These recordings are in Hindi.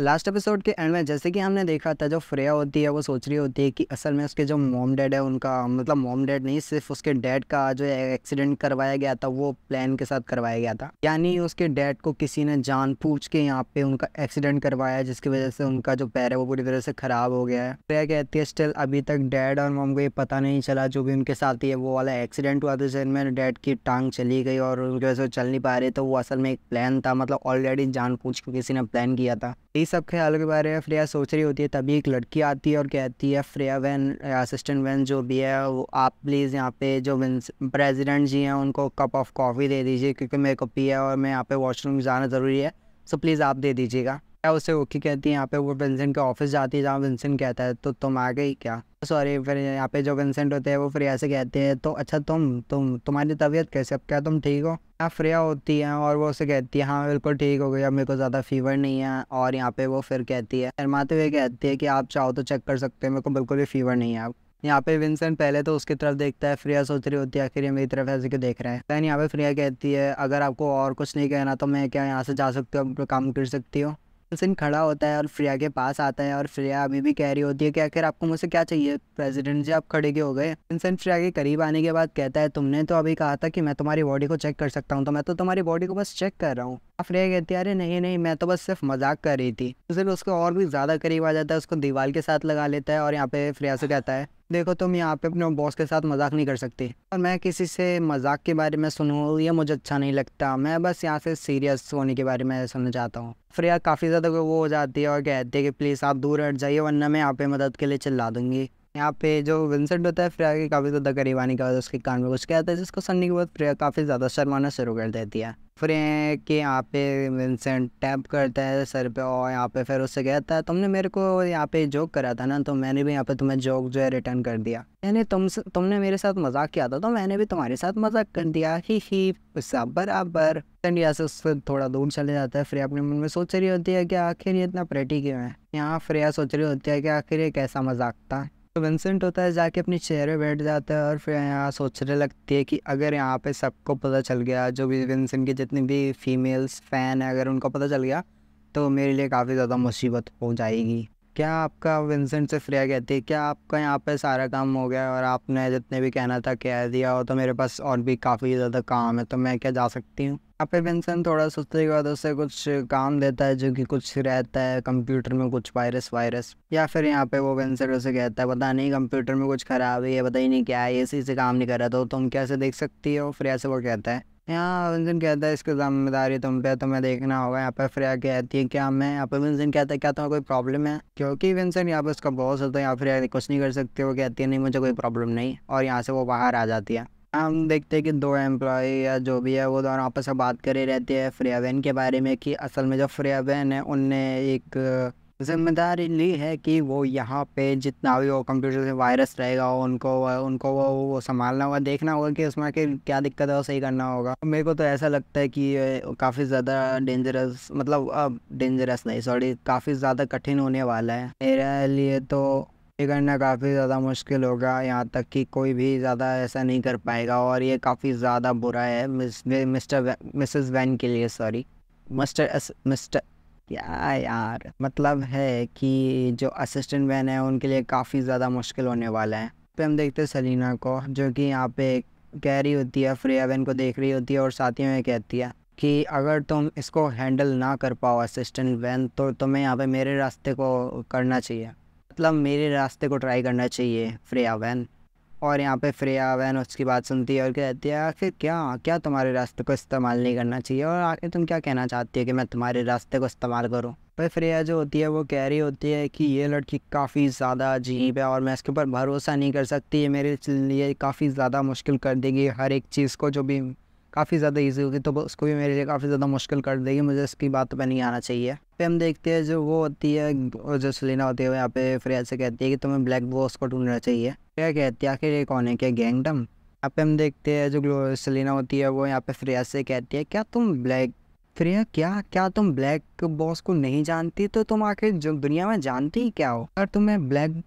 लास्ट एपिसोड के एंड में जैसे कि हमने देखा था जो फ्रेया होती है वो सोच रही होती है कि असल में उसके जो मॉम डैड है उनका मतलब मॉम डैड नहीं सिर्फ उसके डैड का जो एक्सीडेंट करवाया गया था वो प्लान के साथ करवाया गया था यानी उसके डैड को किसी ने जान पूछ के यहाँ पे उनका एक्सीडेंट करवाया जिसकी वजह से उनका जो पैर है वो पूरी तरह से खराब हो गया है फ्रेया कहती है स्टिल अभी तक डैड और मॉम को ये पता नहीं चला जो भी उनके साथ ही है वो वाला एक्सीडेंट हुआ था जिसमें डैड की टांग चली गई और उनकी वजह से चल नहीं पा रहे तो वो असल में एक प्लान था मतलब ऑलरेडी जान पूछ के किसी ने प्लान किया था इस सब ख्याल के बारे में फ्रेया सोच रही होती है तभी एक लड़की आती है और कहती है फ्रेया वैन असिस्टेंट वैन जो भी है वो आप प्लीज़ यहाँ पे जो प्रेसिडेंट जी हैं उनको कप ऑफ कॉफ़ी दे दीजिए क्योंकि मेरे को पिया और मैं यहाँ पे वॉशरूम जाना ज़रूरी है सो प्लीज़ आप दे दीजिएगा क्या उसे ओके कहती है यहाँ पे वो विंसेंट के ऑफिस जाती है जहाँ विंसेंट कहता है तो तुम आ गई क्या सॉरी फिर यहाँ पे जो विंसेंट होते हैं वो फ्रिया से कहते हैं तो अच्छा तुम तुम तुम्हारी तबीयत कैसे अब क्या तुम ठीक हो यहाँ फ्रिया होती है और वो उसे कहती है हाँ बिल्कुल ठीक हो गई अब मेरे को ज़्यादा फीवर नहीं है और यहाँ पे वो फिर कहती है शर्माते हुए कहती है कि आप चाहो तो चेक कर सकते हो मेरे को बिल्कुल भी फीवर नहीं है अब यहाँ पे विंसेंट पहले तो उसकी तरफ देखता है फ्रिया सोच रही होती है आखिर ये मेरी तरफ ऐसे क्यों देख रहे हैं देन यहाँ पे फ्रिया कहती है अगर आपको और कुछ नहीं कहना तो मैं क्या यहाँ से जा सकती हूँ काम कर सकती हूँ सिंह खड़ा होता है और फ्रिया के पास आता है और फ्रिया अभी भी कह रही होती है कि आखिर आपको मुझसे क्या चाहिए प्रेसिडेंट जी आप खड़े के हो गए हुसैन फ्रिया के करीब आने के बाद कहता है तुमने तो अभी कहा था कि मैं तुम्हारी बॉडी को चेक कर सकता हूँ तो मैं तो तुम्हारी बॉडी को बस चेक कर रहा हूँ फ्रिया कहती है अरे नहीं नहीं मैं तो बस सिर्फ मजाक कर रही थी सिर्फ तो उसको और भी ज़्यादा करीब आ जाता है उसको दीवार के साथ लगा लेता है और यहाँ पे फ्रिया से कहता है देखो तुम यहाँ पे अपने बॉस के साथ मजाक नहीं कर सकते और मैं किसी से मजाक के बारे में सुनूँ ये मुझे अच्छा नहीं लगता मैं बस यहाँ से सीरियस होने के बारे में सुनना चाहता हूँ फ्रिया काफ़ी ज़्यादा वो हो जाती है और कहती है कि प्लीज़ आप दूर हट जाइए वरना मैं यहाँ पे मदद के लिए चिल्ला दूँगी यहाँ पे जो विंसेंट होता है फ्रेया की काफ़ी ज़्यादा करीब आने के बाद उसके कान में कुछ कहता है जिसको सुनने के बाद फ्रेया काफ़ी ज़्यादा शर्माना शुरू कर देती है फ्रे के यहाँ पे विंसेंट टैप करता है सर पे और यहाँ पे फिर उससे कहता है तुमने मेरे को यहाँ पे जोक करा था ना तो मैंने भी यहाँ पे तुम्हें जोक जो है रिटर्न कर दिया यानी तुम तुमने मेरे साथ मजाक किया था तो मैंने भी तुम्हारे साथ मजाक कर दिया ही ही बराबर यहाँ से उससे थोड़ा दूर चले जाता है फ्रिया अपने मन में सोच रही होती है कि आखिर ये इतना प्रेटी क्यों है यहाँ फ्रेया सोच रही होती है कि आखिर ये कैसा मजाक था तो विंसेंट होता है जाके अपनी चेयर पे बैठ जाता है और फिर यहाँ सोचने लगती है कि अगर यहाँ पे सबको पता चल गया जो भी विंसेंट के जितने भी फीमेल्स फ़ैन है अगर उनको पता चल गया तो मेरे लिए काफ़ी ज़्यादा मुसीबत हो जाएगी क्या आपका विंसेंट से फ्रिया कहती है क्या आपका यहाँ पे सारा काम हो गया और आपने जितने भी कहना था कह दिया और तो मेरे पास और भी काफ़ी ज़्यादा काम है तो मैं क्या जा सकती हूँ यहाँ पे विंसेंट थोड़ा सुस्ते के बाद उससे कुछ काम देता है जो कि कुछ रहता है कंप्यूटर में कुछ वायरस वायरस या फिर यहाँ पे वो विंसेंट उसे कहता है पता नहीं कंप्यूटर में कुछ खराबी है पता ही नहीं क्या है ए सी से काम नहीं कर रहा तो तुम कैसे देख सकती हो फ्रिया से वो कहता है यहाँ विंसन कहता है इसकी जिम्मेदारी तुम पे तुम्हें देखना होगा यहाँ पर फ्रिया कहती है क्या मैं यहाँ पर विंसन कहता है क्या तुम्हें कोई प्रॉब्लम है क्योंकि विंसन यहाँ पर उसका बॉस होता है तो यहाँ फ्रिया कुछ नहीं कर सकती वो कहती है नहीं मुझे कोई प्रॉब्लम नहीं और यहाँ से वो बाहर आ जाती है हम देखते हैं कि दो एम्प्लॉय या जो भी है वो दोनों आपस में बात करे रहती है फ्रिया बहन के बारे में कि असल में जो फ्रिया बहन है उनने एक जिम्मेदारी ली है कि वो यहाँ पे जितना भी वो कंप्यूटर से वायरस रहेगा उनको उनको वो वो संभालना होगा देखना होगा कि उसमें कि क्या दिक्कत है वो सही करना होगा मेरे को तो ऐसा लगता है कि काफ़ी ज़्यादा डेंजरस मतलब अब डेंजरस नहीं सॉरी काफ़ी ज़्यादा कठिन होने वाला है मेरे लिए तो ये करना काफ़ी ज़्यादा मुश्किल होगा यहाँ तक कि कोई भी ज़्यादा ऐसा नहीं कर पाएगा और ये काफ़ी ज़्यादा बुरा है मिस्टर मिस्टर मिसेस वैन के लिए सॉरी मिस्टर मिस्टर क्या यार मतलब है कि जो असिस्टेंट मैन है उनके लिए काफ़ी ज़्यादा मुश्किल होने वाला है पे हम देखते हैं सलीना को जो कि यहाँ पे कह रही होती है फ्रिया बहन को देख रही होती है और साथियों में कहती है कि अगर तुम इसको हैंडल ना कर पाओ असिस्टेंट वैन तो तुम्हें यहाँ पे मेरे रास्ते को करना चाहिए मतलब मेरे रास्ते को ट्राई करना चाहिए फ्रेया वैन और यहाँ पे फ्रेया वैन उसकी बात सुनती है और कहती है आखिर क्या क्या तुम्हारे रास्ते को इस्तेमाल नहीं करना चाहिए और आखिर तुम क्या कहना चाहती हो कि मैं तुम्हारे रास्ते को इस्तेमाल करूँ पर फ्रेया जो होती है वो कह रही होती है कि ये लड़की काफ़ी ज़्यादा अजीब है और मैं इसके ऊपर भरोसा नहीं कर सकती ये मेरे लिए काफ़ी ज़्यादा मुश्किल कर देगी हर एक चीज़ को जो भी काफ़ी ज़्यादा ईजी होगी तो उसको भी मेरे लिए काफ़ी ज़्यादा मुश्किल कर देगी मुझे इसकी बात पर नहीं आना चाहिए फिर हम देखते हैं जो वो होती है जो सलीना होती है वो यहाँ पे फ्रेया से कहती है कि तुम्हें ब्लैक बॉस को ढूंढना चाहिए फ्रेया कहती है आखिर ये कौन है क्या गैंगडम यहाँ पे हम देखते हैं जो सलीना होती है वो यहाँ पे फ्रेया से कहती है क्या तुम ब्लैक फ्रिया क्या क्या तुम ब्लैक बॉस को नहीं जानती तो तुम आखिर जो दुनिया में जानती ही क्या हो अगर तुम्हें ब्लैक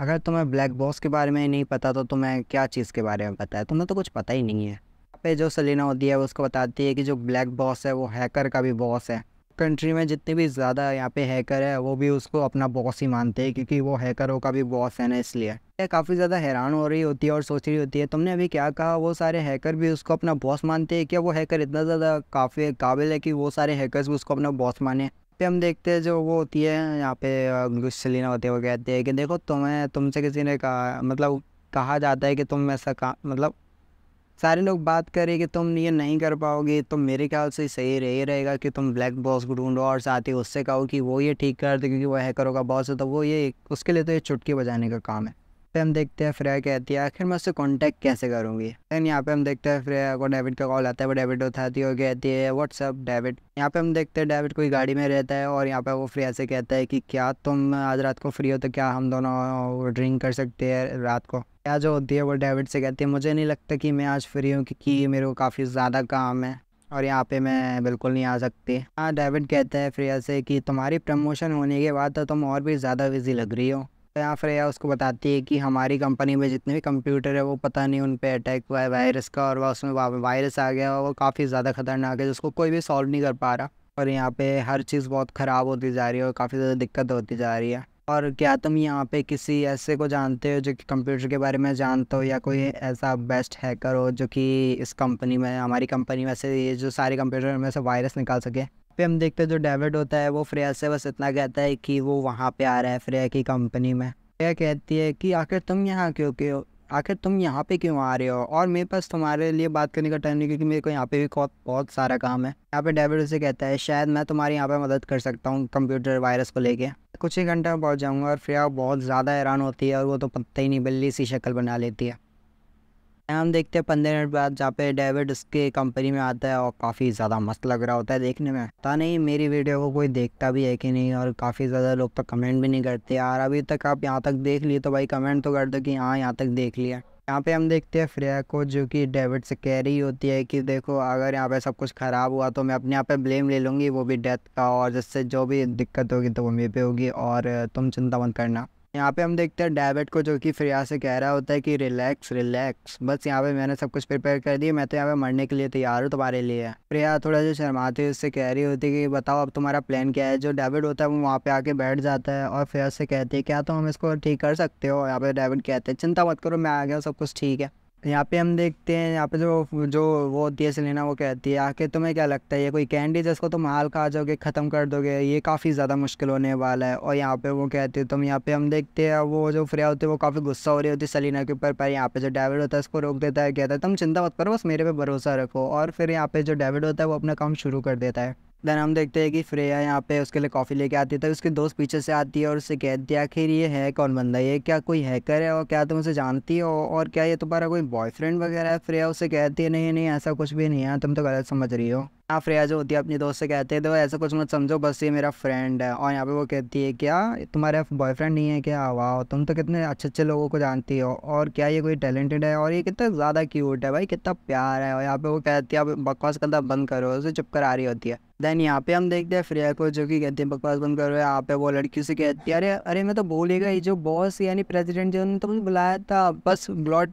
अगर तुम्हें ब्लैक बॉस के बारे में नहीं पता तो तुम्हें क्या चीज़ के बारे में पता है तुम्हें तो कुछ पता ही नहीं है पे जो सलीना होती है उसको बताती है कि जो ब्लैक बॉस है वो हैकर का भी बॉस है कंट्री में जितने भी ज़्यादा यहाँ पे हैकर है वो भी उसको अपना बॉस ही मानते हैं क्योंकि वो हैकरों का भी बॉस है ना इसलिए काफ़ी ज़्यादा हैरान हो रही होती है और सोच रही होती है तुमने अभी क्या कहा वो सारे हैकर भी उसको अपना बॉस मानते हैं क्या वो हैकर इतना ज़्यादा काफ़ी काबिल है कि वो सारे हैकर भी उसको अपना बॉस माने फिर हम देखते हैं जो वो होती है यहाँ पे सलीना होती है वो कहते हैं कि देखो तुम्हें तुमसे किसी ने कहा मतलब कहा जाता है कि तुम ऐसा मतलब सारे लोग बात करें कि तुम ये नहीं कर पाओगे तो मेरे ख्याल से सही यही रहेगा कि तुम ब्लैक बॉस को ढूंढो और साथ ही उससे कहो कि वो ये ठीक कर दे क्योंकि वो है होगा बॉस है तो वो ये उसके लिए तो ये चुटकी बजाने का काम है पे हम देखते हैं फ्रेया कहती है आखिर मैं उससे कॉन्टेक्ट कैसे करूँगी एंड यहाँ पे हम देखते हैं फ्रेया को डेविड का कॉल आता है वो डेविड उठाती है कहती है व्हाट्सअप डेविड यहाँ पे हम देखते हैं डेविड कोई गाड़ी में रहता है और यहाँ पे वो फ्रेया से कहता है कि क्या तुम आज रात को फ्री हो तो क्या हम दोनों ड्रिंक कर सकते हैं रात को क्या जो होती है वो डेविड से कहती है मुझे नहीं लगता कि मैं आज फ्री हूँ क्योंकि मेरे को काफ़ी ज़्यादा काम है और यहाँ पे मैं बिल्कुल नहीं आ सकती हाँ डेविड कहता है फ्रेया से कि तुम्हारी प्रमोशन होने के बाद तो तुम और भी ज़्यादा बिजी लग रही हो यहाँ या उसको बताती है कि हमारी कंपनी में जितने भी कंप्यूटर है वो पता नहीं उन पर अटैक हुआ है वायरस का और वह उसमें वायरस आ गया और वो काफ़ी ज़्यादा खतरनाक है जिसको कोई भी सॉल्व नहीं कर पा रहा और यहाँ पे हर चीज़ बहुत ख़राब होती जा रही है और काफ़ी ज़्यादा दिक्कत होती जा रही है और क्या तुम यहाँ पे किसी ऐसे को जानते हो जो कि कंप्यूटर के बारे में जानते हो या कोई ऐसा बेस्ट हैकर हो जो कि इस कंपनी में हमारी कंपनी में से ये जो सारे कंप्यूटर में से वायरस निकाल सके पे हम देखते हैं जो डेविड होता है वो फ्रेया से बस इतना कहता है कि वो वहाँ पे आ रहा है फ्रेया की कंपनी में फ्रेया कहती है कि आखिर तुम यहाँ क्यों क्यों आखिर तुम यहाँ पे क्यों आ रहे हो और मेरे पास तुम्हारे लिए बात करने का टाइम नहीं क्योंकि मेरे को यहाँ पे भी बहुत बहुत सारा काम है यहाँ पे डेविड उसे कहता है शायद मैं तुम्हारी यहाँ पे मदद कर सकता हूँ कंप्यूटर वायरस को लेके कुछ ही घंटा में पहुँच जाऊँगा और फ्रिया बहुत ज़्यादा हैरान होती है और वो तो पत्ता ही नहीं बिल्ली सी शक्ल बना लेती है हम देखते हैं पंद्रह मिनट बाद जहाँ पे डेविड उसके कंपनी में आता है और काफ़ी ज़्यादा मस्त लग रहा होता है देखने में पता नहीं मेरी वीडियो को कोई देखता भी है कि नहीं और काफ़ी ज़्यादा लोग तो कमेंट भी नहीं करते यार अभी तक आप यहाँ तक देख लिए तो भाई कमेंट तो कर दो कि हाँ यहाँ तक देख लिया यहाँ पे हम देखते हैं फ्रेया को जो कि डेविड से कह रही होती है कि देखो अगर यहाँ पे सब कुछ ख़राब हुआ तो मैं अपने यहाँ पे ब्लेम ले लूँगी वो भी डेथ का और जिससे जो भी दिक्कत होगी तो वो मेरे पे होगी और तुम चिंता मत करना यहाँ पे हम देखते हैं डेविड को जो कि फ्रिया से कह रहा होता है कि रिलैक्स रिलैक्स बस यहाँ पे मैंने सब कुछ प्रिपेयर कर दिया मैं तो यहाँ पे मरने के लिए तैयार हूँ तुम्हारे लिए प्रिया थोड़ा जो शर्माती है उससे कह रही होती है कि बताओ अब तुम्हारा प्लान क्या है जो डेविड होता है वो वहाँ पे आके बैठ जाता है और फ्रिया से कहती है क्या तुम तो हम इसको ठीक कर सकते हो यहाँ पे डेविड कहते हैं चिंता मत करो मैं आ गया सब कुछ ठीक है यहाँ पे हम देखते हैं यहाँ पे जो जो वो होती है सिलेना वो कहती है आके तुम्हें क्या लगता है ये कोई कैंडी जिसको तुम हाल खा जाओगे ख़त्म कर दोगे ये काफ़ी ज़्यादा मुश्किल होने वाला है और यहाँ पे वो कहती है तुम यहाँ पे हम देखते हैं वो जो फ्रिया होती है वो काफ़ी गुस्सा हो रही होती है सलीना के ऊपर पर यहाँ पे जो डेविड होता है उसको रोक देता है कहता है तुम चिंता मत करो बस मेरे पर भरोसा रखो और फिर यहाँ पे जो डेविड होता है वो अपना काम शुरू कर देता है देन हम देखते हैं कि फ्रेया यहाँ पे उसके लिए कॉफ़ी लेके आती है तो उसके दोस्त पीछे से आती है और उससे कहती है आखिर ये है कौन बंदा ये क्या कोई हैकर है और क्या तुम उसे जानती हो और क्या ये तुम्हारा कोई बॉयफ्रेंड वगैरह है फ्रेया उसे कहती है नहीं नहीं ऐसा कुछ भी नहीं है तुम तो गलत समझ रही हो यहाँ फ्रेया जो होती है अपने दोस्त से कहते हैं तो ऐसा कुछ मत समझो बस ये मेरा फ्रेंड है और यहाँ पर वो कहती है क्या तुम्हारे बॉयफ्रेंड नहीं है क्या वाह तुम तो कितने अच्छे अच्छे लोगों को जानती हो और क्या ये कोई टैलेंटेड है और ये कितना ज़्यादा क्यूट है भाई कितना प्यार है और यहाँ पे वो कहती है आप बकवास करना बंद करो उसे चुप करा रही होती है देन यहाँ पे हम देखते हैं फ्रिया को जो कि कहते हैं बकवास बंद रहे यहाँ पे वो लड़की से कहती है अरे अरे मैं तो बोलेगा ये जो बॉस यानी प्रेसिडेंट जो ने तो मुझे बुलाया था बस गॉड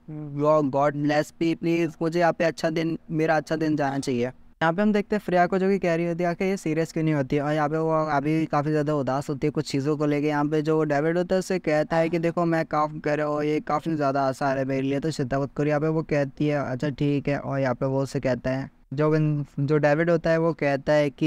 गॉड ब्लेस पी प्लीज़ मुझे यहाँ पे अच्छा दिन मेरा अच्छा दिन जाना चाहिए यहाँ पे हम देखते हैं फ्रिया को जो कि कह रही होती है कि ये सीरियस क्यों नहीं होती है और यहाँ पे वो अभी काफ़ी ज़्यादा उदास होती है कुछ चीज़ों को लेके यहाँ पे जो डेविड होता है उसे कहता है कि देखो मैं काफ कर रहा हूँ ये काफ़ी ज़्यादा आसार है मेरे लिए तो शिद्दत करो यहाँ पे वो कहती है अच्छा ठीक है और यहाँ पे वो उसे कहते हैं जो जो डेविड होता है वो कहता है कि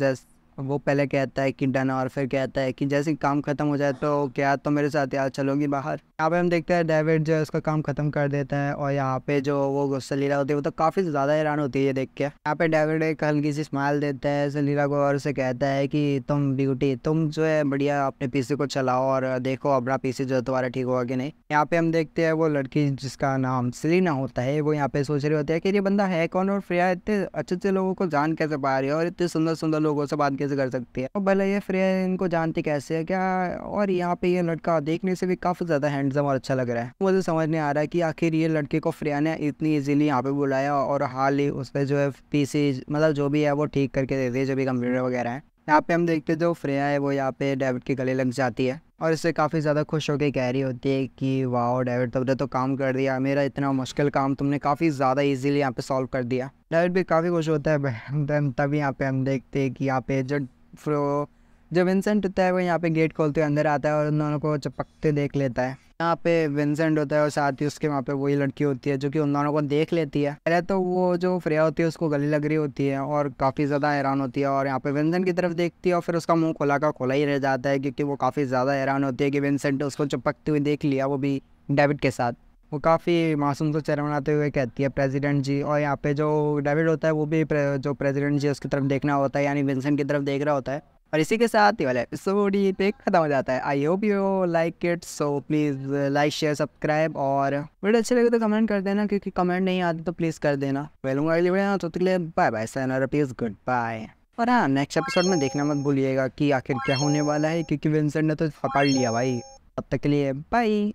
जस्ट वो पहले कहता है कि डन और फिर कहता है कि जैसे काम ख़त्म हो जाए तो क्या तो मेरे साथ यार चलोगी बाहर यहाँ पे हम देखते हैं डेविड जो है उसका काम ख़त्म कर देता है और यहाँ पे जो वो सलीला होती है वो तो काफ़ी ज़्यादा हैरान होती है देख के यहाँ पे डेविड एक हल्की सी स्माइल देता है सलीला को और उसे कहता है की तुम ब्यूटी तुम जो है बढ़िया अपने पीसी को चलाओ और देखो अपना पीसी जो तुम्हारा ठीक होगा कि नहीं यहाँ पे हम देखते हैं वो लड़की जिसका नाम सलीना होता है वो यहाँ पे सोच रही होती है कि ये बंदा है कौन और फ्रिया इतने अच्छे अच्छे लोगों को जान कैसे पा रही है और इतने सुंदर सुंदर लोगों से बात कैसे कैसे कर सकती है और भले ये फ्रिया इनको जानती कैसे है क्या और यहाँ पे ये लड़का देखने से भी काफ़ी ज़्यादा हैंडसम और अच्छा लग रहा है मुझे समझ नहीं आ रहा है कि आखिर ये लड़के को फ्रिया ने इतनी इजिली यहाँ पे बुलाया और हाल ही उस पर जो है पीसी मतलब जो भी है वो ठीक करके दे दी जो भी कंप्यूटर वगैरह है यहाँ पे हम देखते जो फ्रेया है वो यहाँ पे डेविड के गले लग जाती है और इससे काफ़ी ज़्यादा खुश होकर कह रही होती है कि वाह डेविड तुमने तो काम कर दिया मेरा इतना मुश्किल काम तुमने काफ़ी ज़्यादा इजीली यहाँ पे सॉल्व कर दिया डेविड भी काफ़ी खुश होता है तभी यहाँ पे हम देखते हैं कि यहाँ पे जो फ्रो जो विंसेंट होता है वो यहाँ पे गेट खोलते हुए अंदर आता है और उन दोनों को चपकते देख लेता है यहाँ पे विंसेंट होता है और साथ ही उसके वहाँ पे वही लड़की होती है जो कि उन दोनों को देख लेती है पहले तो वो जो फ्रेया होती है उसको गली लग रही होती है और काफ़ी ज़्यादा हैरान होती है और यहाँ पे विंसेंट की तरफ देखती है और फिर उसका मुंह खोला का खोला ही रह जाता है क्योंकि वो काफ़ी ज़्यादा हैरान होती है कि विंसेंट उसको चपकते हुए देख लिया वो भी डेविड के साथ वो काफ़ी मासूम को चेहरा बनाते हुए कहती है प्रेसिडेंट जी और यहाँ पे जो डेविड होता है वो भी प्रे, जो प्रेसिडेंट जी उसकी तरफ देखना होता है यानी विंसेंट की तरफ देख रहा होता है और इसी के साथ ये वाला एपिसोड ही पे खत्म हो जाता है I hope you like it so please like share subscribe और वीडियो अच्छे लगे तो कमेंट कर देना क्योंकि कमेंट नहीं आते तो प्लीज़ कर देना वेलूंगा अगली वीडियो तो लिए बाय बाय सैनर प्लीज़ गुड बाय और हाँ नेक्स्ट एपिसोड में देखना मत भूलिएगा कि आखिर क्या होने वाला है क्योंकि विंसेंट ने तो पकड़ लिया भाई तब तक के लिए बाई